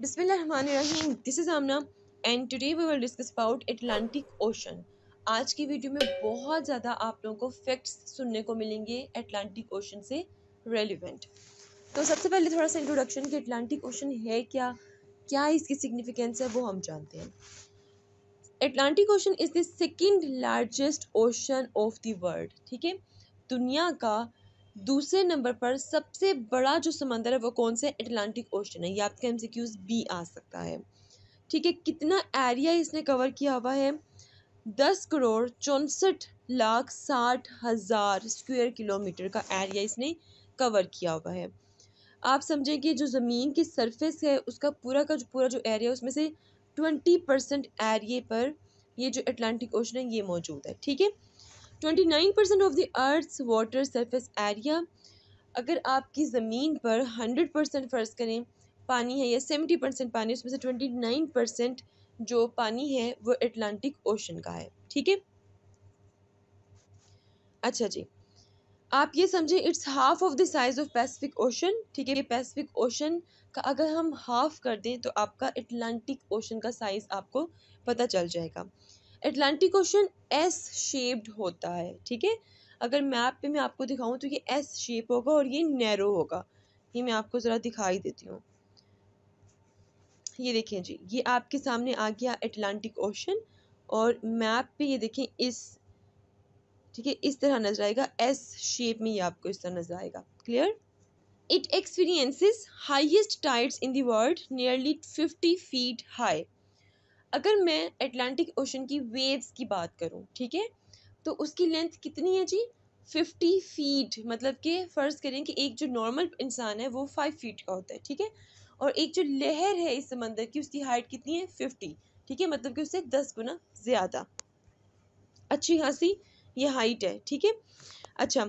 बिस्मिल्लाम this is Amna and today we will discuss about Atlantic ocean आज की video में बहुत ज़्यादा आप लोगों को फैक्ट्स सुनने को मिलेंगे एटलांटिक ओशन से रेलिवेंट तो सबसे पहले थोड़ा सा इंट्रोडक्शन कि एटलांटिक ओशन है क्या क्या इसकी सिग्निफिकेंस है वो हम जानते हैं Atlantic ocean is the second largest ocean of the world ठीक है दुनिया का दूसरे नंबर पर सबसे बड़ा जो समंदर है वो कौन सा है एटलांटिक ओशन है ये आपके एम बी आ सकता है ठीक है कितना एरिया इसने कवर किया हुआ है दस करोड़ चौंसठ लाख साठ हज़ार स्क्वायर किलोमीटर का एरिया इसने कवर किया हुआ है आप समझें कि जो ज़मीन की सरफेस है उसका पूरा का जो पूरा जो एरिया उसमें से ट्वेंटी परसेंट एरिए पर ये जो अटलांटिक ओशन है ये मौजूद है ठीक है twenty nine percent of the earth water surface area अगर आपकी ज़मीन पर हंड्रेड परसेंट फ़र्ज़ करें पानी है या सेवेंटी परसेंट पानी उसमें से ट्वेंटी नाइन परसेंट जो पानी है वो अटलांटिक ओशन का है ठीक है अच्छा जी आप ये समझें it's half of the size of Pacific ocean ठीक है ये पैसिफिक ओशन का अगर हम हाफ कर दें तो आपका अटलांटिक ओशन का साइज़ आपको पता चल जाएगा एटलांटिक ओशन एस शेप्ड होता है ठीक है अगर मैप पे मैं आपको दिखाऊं तो ये एस शेप होगा और ये नैरो होगा ये मैं आपको ज़रा दिखाई देती हूँ ये देखें जी ये आपके सामने आ गया एटलांटिक ओशन और मैप पे ये देखें इस ठीक है इस तरह नज़र आएगा एस शेप में ये आपको इस तरह नज़र आएगा clear it experiences highest tides in world nearly fifty feet high अगर मैं अटलांटिक ओशन की वेव्स की बात करूँ ठीक है तो उसकी लेंथ कितनी है जी फिफ्टी फीट मतलब कि फ़र्ज़ करें कि एक जो नॉर्मल इंसान है वो फाइव फीट का होता है ठीक है और एक जो लहर है इस समंदर की उसकी हाइट कितनी है फिफ्टी ठीक है मतलब कि उससे दस गुना ज़्यादा अच्छी खासी ये हाइट है ठीक है अच्छा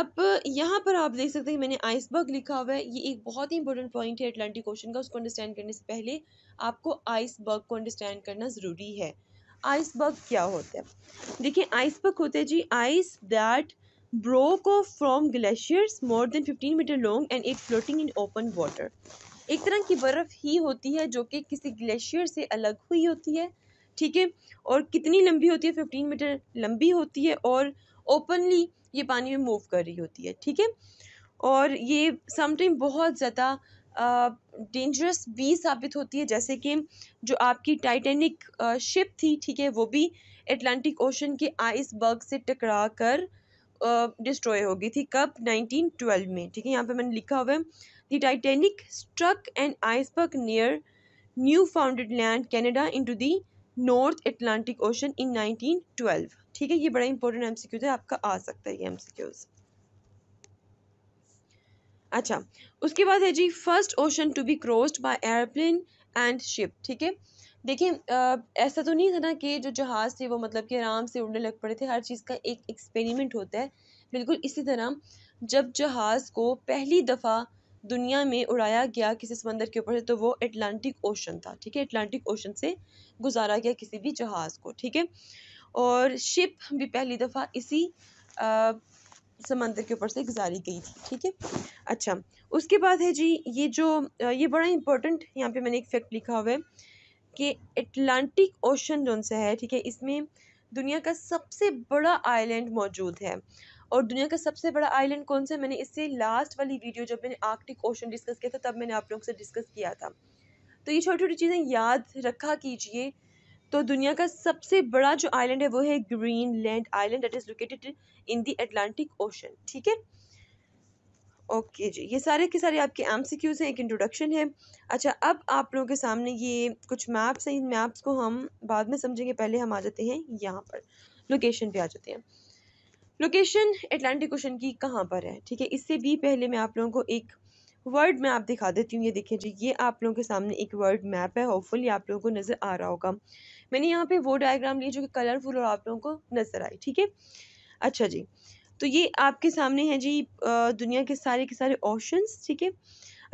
अब यहाँ पर आप देख सकते हैं मैंने आइसबर्ग लिखा हुआ है ये एक बहुत ही इंपॉर्टेंट पॉइंट है अटलांटिक ओशन का उसको अंडरस्टैंड करने से पहले आपको आइसबर्ग को अंडरस्टैंड करना ज़रूरी है आइसबर्ग क्या होता है देखिए आइसबर्ग होते हैं जी ice that broke off from glaciers more than fifteen metre long and it floating in open water एक तरह की बर्फ़ ही होती है जो कि किसी ग्लेशियर से अलग हुई होती है ठीक है और कितनी लंबी होती है फिफ्टीन मीटर लंबी होती है और ओपनली ये पानी में मूव कर रही होती है ठीक है और ये समटाइम बहुत ज़्यादा डेंजरस भी साबित होती है जैसे कि जो आपकी टाइटेनिक शिप थी ठीक है वो भी एटलांटिक ओशन के आइसबर्ग से टकरा कर डिस्ट्रॉय हो गई थी कब 1912 में ठीक है यहाँ पे मैंने लिखा हुआ है the Titanic struck and iceberg near New founded land Canada into the North Atlantic ocean in 1912 ठीक है ये बड़ा इंपॉर्टेंट क्यूज है आपका आ सकता है ये क्यूज अच्छा उसके बाद है जी first ocean to be crossed by airplane and ship ठीक है देखिए ऐसा तो नहीं था ना कि जो जहाज़ थे वो मतलब कि आराम से उड़ने लग पड़े थे हर चीज़ का एक एक्सपेरिमेंट होता है बिल्कुल इसी तरह जब जहाज़ को पहली दफ़ा दुनिया में उड़ाया गया किसी समंदर के ऊपर से तो वो अटलांटिक ओशन था ठीक है अटलांटिक ओशन से गुजारा गया किसी भी जहाज़ को ठीक है और शिप भी पहली दफ़ा इसी समंदर के ऊपर से गुजारी गई थी ठीक है अच्छा उसके बाद है जी ये जो ये बड़ा इंपॉर्टेंट यहाँ पे मैंने एक फैक्ट लिखा हुआ है कि एटलांटिक ओशन जो सा है ठीक है इसमें दुनिया का सबसे बड़ा आइलैंड मौजूद है और दुनिया का सबसे बड़ा आइलैंड कौन सा है मैंने इससे लास्ट वाली वीडियो जब मैंने आर्कटिक ओशन डिस्कस किया था तब मैंने आप लोगों से डिस्कस किया था तो ये छोटी छोटी चीज़ें याद रखा कीजिए तो दुनिया का सबसे बड़ा जो आइलैंड है वो है Greenland island that is located in the Atlantic ocean ठीक है ओके जी ये सारे के सारे आपके एम सी क्यूज़ हैं एक इंट्रोडक्शन है अच्छा अब आप लोगों के सामने ये कुछ मैप्स हैं इन मैप्स को हम बाद में समझेंगे पहले हम आ जाते हैं यहाँ पर लोकेशन पे आ जाते हैं लोकेशन एटलांटिक ओशन की कहाँ पर है ठीक है इससे भी पहले मैं आप लोगों को एक वर्ल्ड मैं आप दिखा देती हूँ ये देखें जी ये आप लोगों के सामने एक वर्ल्ड मैप है होपफुली आप लोगों को नज़र आ रहा होगा मैंने यहाँ पे वो डायग्राम लिए जो कि कलरफुल और आप लोगों को नज़र आए ठीक है अच्छा जी तो ये आपके सामने है जी दुनिया के सारे के सारे ओशंस ठीक है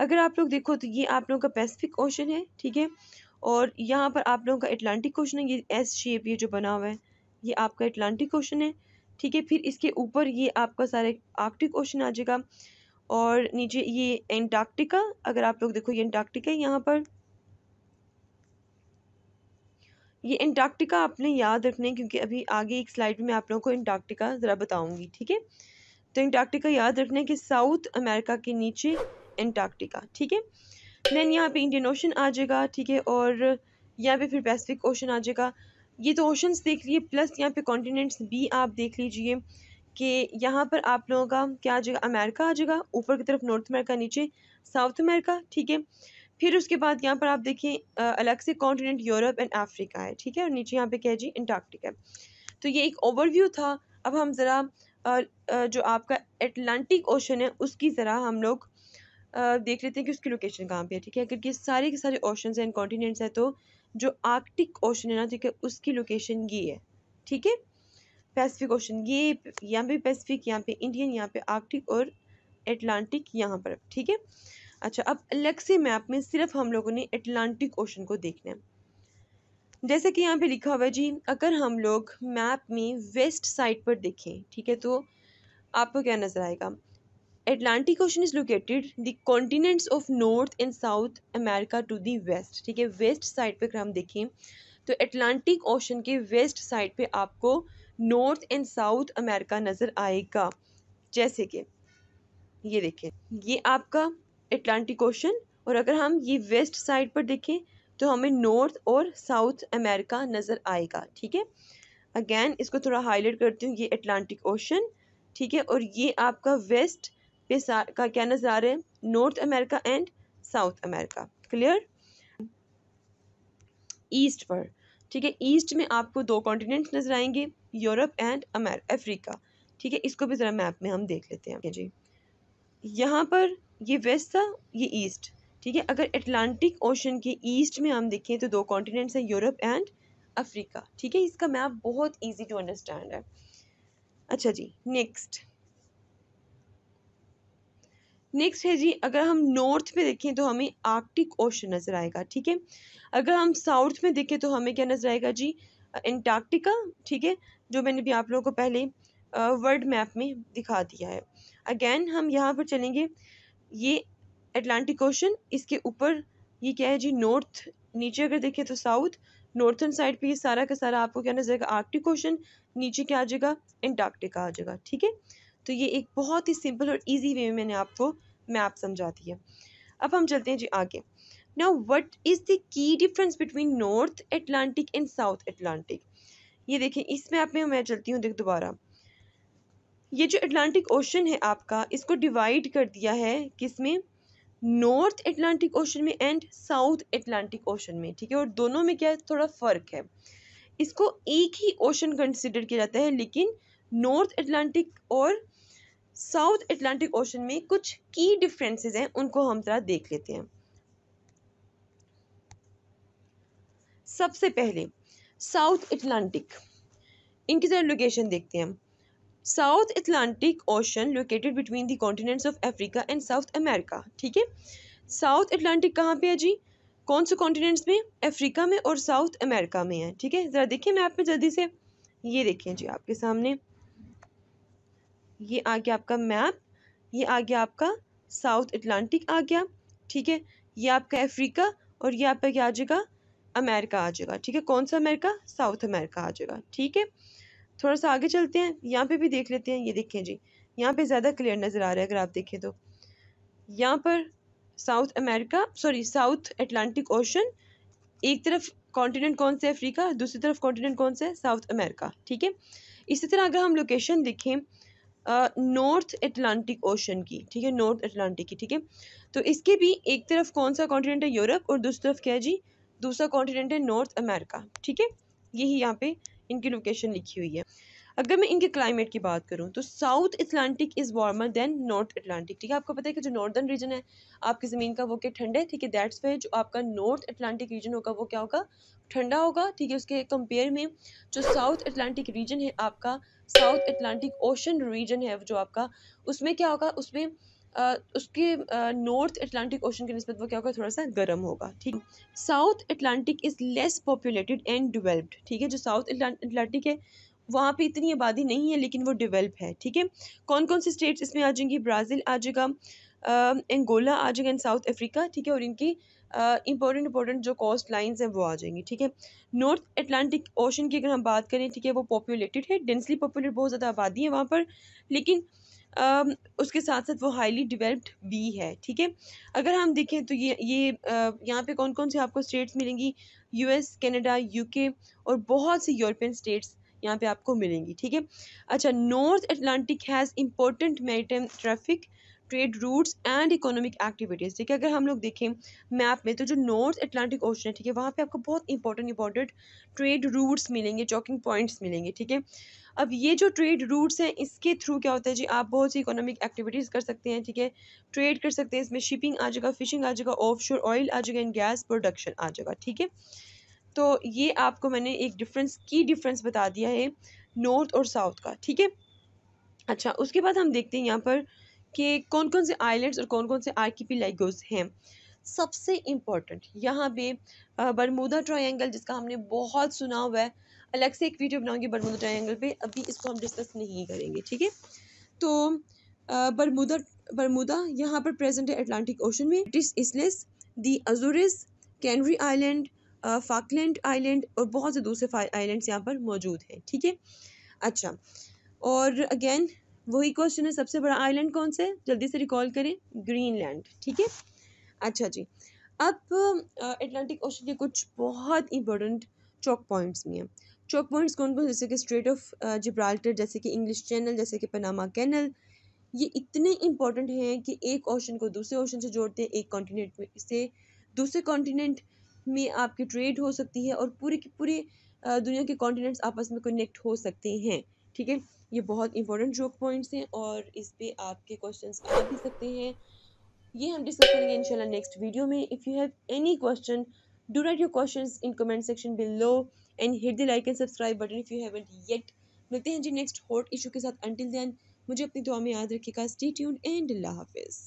अगर आप लोग देखो तो ये आप लोगों का पैसिफिक ओशन है ठीक है और यहाँ पर आप लोगों का अटलांटिक ओशन है ये एस शेप ये जो बना हुआ है ये आपका अटलांटिक ओशन है ठीक है फिर इसके ऊपर ये आपका सारे आर्कटिक ओशन आ जाएगा और नीचे ये एंटार्क्टिका अगर आप लोग देखो ये एंटार्क्टिका यहाँ पर ये एंटार्क्टिका आपने याद रखना है क्योंकि अभी आगे एक स्लाइड में आप लोगों को एंटार्क्टिका ज़रा बताऊंगी ठीक है तो एंटार्क्टिका याद रखना है कि साउथ अमेरिका के नीचे एंटार्क्टिका ठीक है देन यहाँ पे इंडियन ओशन आ जाएगा ठीक है और यहाँ पे फिर पैसिफिक ओशन आ जाएगा ये तो ओशंस देख लिए प्लस यहाँ पे कॉन्टिनेंट्स भी आप देख लीजिए कि यहाँ पर आप लोगों का क्या आ जाएगा अमेरिका आ जाएगा ऊपर की तरफ नॉर्थ अमेरिका नीचे साउथ अमेरिका ठीक है फिर उसके बाद यहाँ पर आप देखें अलग से कॉन्टिनेंट यूरोप एंड अफ्रीका है ठीक है और नीचे यहाँ पे क्या है जी अंटार्कटिका है तो ये एक ओवरव्यू था अब हम ज़रा जो आपका एटलांटिक ओशन है उसकी ज़रा हम लोग देख लेते हैं कि उसकी लोकेशन कहाँ पे है ठीक है क्योंकि सारे के सारे ओशन हैं एंड कॉन्टीनेंट्स हैं तो जो आर्कटिक ओशन है ना ठीक है उसकी लोकेशन ये है ठीक है पैसिफिक ओशन ये यहाँ पे पैसिफिक यहाँ पे इंडियन यहाँ पे आर्कटिक और एटलांटिक यहाँ पर ठीक है अच्छा अब अलेक्सी मैप में सिर्फ हम लोगों ने एटलांटिक ओशन को देखना है जैसे कि यहाँ पे लिखा हुआ है जी अगर हम लोग मैप में वेस्ट साइड पर देखें ठीक है तो आपको क्या नज़र आएगा Atlantic ocean is located the continents of North and South America to the west ठीक है वेस्ट साइड पर अगर हम देखें तो एटलांटिक ओशन के वेस्ट साइड पे आपको नॉर्थ एंड साउथ अमेरिका नज़र आएगा जैसे कि ये देखें ये आपका एटलांटिक ओशन और अगर हम ये वेस्ट साइड पर देखें तो हमें नॉर्थ और साउथ अमेरिका नज़र आएगा ठीक है अगेन इसको थोड़ा हाईलाइट करती हूँ ये अटलांटिक ओशन ठीक है और ये आपका वेस्ट पे का क्या नज़र आ रहा है North America and South America clear east पर ठीक है ईस्ट में आपको दो कॉन्टिनेंट्स नज़र आएंगे यूरोप एंड अफ्रीका ठीक है इसको भी ज़रा मैप में हम देख लेते हैं जी यहाँ पर ये वेस्ट था ये ईस्ट ठीक है अगर अटलांटिक ओशन के ईस्ट में हम देखें तो दो कॉन्टिनेंट्स हैं यूरोप एंड अफ्रीका ठीक है इसका मैप बहुत ईजी टू अंडरस्टैंड है अच्छा जी नेक्स्ट नेक्स्ट है जी अगर हम नॉर्थ में देखें तो हमें आर्कटिक ओशन नज़र आएगा ठीक है अगर हम साउथ में देखें तो हमें क्या नज़र आएगा जी एंटार्क्टिका ठीक है जो मैंने भी आप लोगों को पहले वर्ल्ड मैप में दिखा दिया है अगेन हम यहाँ पर चलेंगे ये अटलांटिक ओशन इसके ऊपर ये क्या है जी नॉर्थ नीचे अगर देखें तो साउथ नॉर्थन साइड पे ये सारा का सारा आपको क्या नजर आएगा आर्कटिक ओशन नीचे क्या आ जाएगा एंटार्क्टिका आ जाएगा ठीक है तो ये एक बहुत ही सिंपल और इजी वे में मैंने आपको मैप समझा दी है अब हम चलते हैं जी आगे now what is the key difference between North Atlantic and South Atlantic ये देखें इसमें आप में मैं चलती हूँ देख दोबारा ये जो अटलांटिक ओशन है आपका इसको डिवाइड कर दिया है किसमें नॉर्थ अटलांटिक ओशन में एंड साउथ अटलांटिक ओशन में ठीक है और दोनों में क्या है थोड़ा फ़र्क है इसको एक ही ओशन कंसिडर किया जाता है लेकिन नॉर्थ अटलांटिक और साउथ अटलांटिक ओशन में कुछ की डिफरेंसेस हैं उनको हम ज़रा देख लेते हैं सबसे पहले साउथ अटलांटिक इनकी ज़रा लोकेशन देखते हैं हम South Atlantic ocean located between the continents of Africa and South America ठीक है साउथ अटलांटिक कहाँ पे है जी कौन से कॉन्टिनेंट्स में अफ्रीका में और साउथ अमेरिका में है ठीक है ज़रा देखिए मैप पे जल्दी से ये देखें जी आपके सामने ये आ गया आपका मैप ये आ गया आपका साउथ अटलांटिक आ गया ठीक है ये आपका अफ्रीका और ये आपका क्या आ जाएगा अमेरिका आ जाएगा ठीक है कौन सा अमेरिका साउथ अमेरिका आ जाएगा ठीक है थोड़ा सा आगे चलते हैं यहाँ पे भी देख लेते हैं ये देखें जी यहाँ पे ज़्यादा क्लियर नज़र आ रहा है अगर आप देखें तो यहाँ पर South America sorry South Atlantic ocean एक तरफ कॉन्टिनेंट कौन सा अफ्रीका दूसरी तरफ कॉन्टिनेंट कौन सा है साउथ अमेरिका ठीक है इसी तरह अगर हम लोकेशन देखें नॉर्थ एटलांटिक ओशन की ठीक है नॉर्थ एटलांटिक की ठीक है तो इसके भी एक तरफ कौन सा कॉन्टिनेंट है यूरोप और दूसरी तरफ क्या है जी दूसरा कॉन्टीनेंट है नॉर्थ अमेरिका ठीक है यही यहाँ पे इनकी लोकेशन लिखी हुई है अगर मैं इनके क्लाइमेट की बात करूँ तो South Atlantic is warmer than North Atlantic ठीक है आपको पता है कि जो नॉर्दर्न रीजन है आपकी ज़मीन का वो क्या ठंडा है ठीक है दैट्स वे जो आपका नॉर्थ अटलांटिक रीजन होगा वो क्या होगा ठंडा होगा ठीक है उसके कंपेयर में जो साउथ अटलांटिक रीजन है आपका साउथ अटलांटिक ओशन रीजन है जो आपका उसमें क्या होगा उसमें उसके नॉर्थ अटलांटिक ओशन के नस्बत वो क्या होगा थोड़ा सा गर्म होगा ठीक South Atlantic is less populated and developed ठीक है जो साउथ अटलांटिक है वहाँ पे इतनी आबादी नहीं है लेकिन वो डेवलप है ठीक है कौन कौन से स्टेट्स इसमें आ जाएंगी ब्राज़ील आ जाएगा एंगोला आ जाएगा एंड साउथ अफ्रीका ठीक है और इनकी इंपॉर्टेंट इंपॉर्टेंट जो कॉस्ट लाइंस हैं वो आ जाएंगी ठीक है नॉर्थ अटलांटिक ओशन की अगर हम बात करें ठीक है वो पॉपुलेटेड है डेंसली पॉपुलेट बहुत ज़्यादा आबादी है वहाँ पर लेकिन उसके साथ साथ वो हाईली डिवेल्प्ड भी है ठीक है अगर हम देखें तो ये ये यहाँ पे कौन कौन से आपको स्टेट्स मिलेंगी यूएस कनाडा यूके और बहुत सी यूरोपियन स्टेट्स यहाँ पे आपको मिलेंगी ठीक है अच्छा North Atlantic has important maritime traffic trade routes and economic activities देखिए अगर हम लोग देखें मैप में तो जो नॉर्थ अटलांटिक ओशन है ठीक है वहाँ पे आपको बहुत इंपॉर्टेंट इंपॉर्टेंट ट्रेड रूट्स मिलेंगे चॉकिंग पॉइंट्स मिलेंगे ठीक है अब ये जो ट्रेड रूट्स हैं इसके थ्रू क्या होता है जी आप बहुत सी इकोनॉमिक एक्टिविटीज़ कर सकते हैं ठीक है ट्रेड कर सकते हैं इसमें शिपिंग आ जाएगा फिशिंग आ जाएगा ऑफ ऑयल आ जाएगा एंड गैस प्रोडक्शन आ जाएगा ठीक है तो ये आपको मैंने एक डिफरेंस की डिफरेंस बता दिया है नॉर्थ और साउथ का ठीक है अच्छा उसके बाद हम देखते हैं यहाँ पर कि कौन कौन से आइलैंड्स और कौन कौन से आर्किपिलेगोस हैं सबसे इम्पॉर्टेंट यहाँ पे बरमूदा ट्रायंगल जिसका हमने बहुत सुना हुआ है अलग से एक वीडियो बनाऊंगी बरमूदा ट्रायंगल पे अभी इसको हम डिस्कस नहीं करेंगे ठीक है तो बरमूदा बरमूदा यहाँ पर प्रेजेंट है अटलांटिक ओशन में British isles the Azores Canary island Falkland island और बहुत से दूसरे आइलैंड्स यहाँ पर मौजूद हैं ठीक है अच्छा और अगेन वही क्वेश्चन है सबसे बड़ा आइलैंड कौन सा है जल्दी से रिकॉल करें ग्रीनलैंड ठीक है अच्छा जी अब एटलांटिक ओशन के कुछ बहुत इंपॉर्टेंट चौक पॉइंट्स भी हैं चौक पॉइंट्स कौन कौन जैसे कि स्ट्रेट ऑफ जिब्राल्टर जैसे कि इंग्लिश चैनल जैसे कि पनामा कैनल ये इतने इंपॉर्टेंट हैं कि एक ओशन को दूसरे ओशन से जोड़ते हैं एक कॉन्टीनेंट से दूसरे कॉन्टीनेंट में आपकी ट्रेड हो सकती है और पूरे की दुनिया के कॉन्टीनेंट्स आपस में कनेक्ट हो सकते हैं ठीक है ये बहुत इंपॉर्टेंट जोक पॉइंट्स हैं और इस पर आपके क्वेश्चन आ भी सकते हैं ये हम डिस्कस करेंगे इंशाल्लाह नेक्स्ट वीडियो में if you have any question write your question in comment section below and hit the like and subscribe button if you have haven't yet मिलते हैं जी नेक्स्ट हॉट इशू के साथ अंटिल देन मुझे अपनी दुआ में याद रखिएगा स्टे ट्यून एंड अल्लाह हाफिज़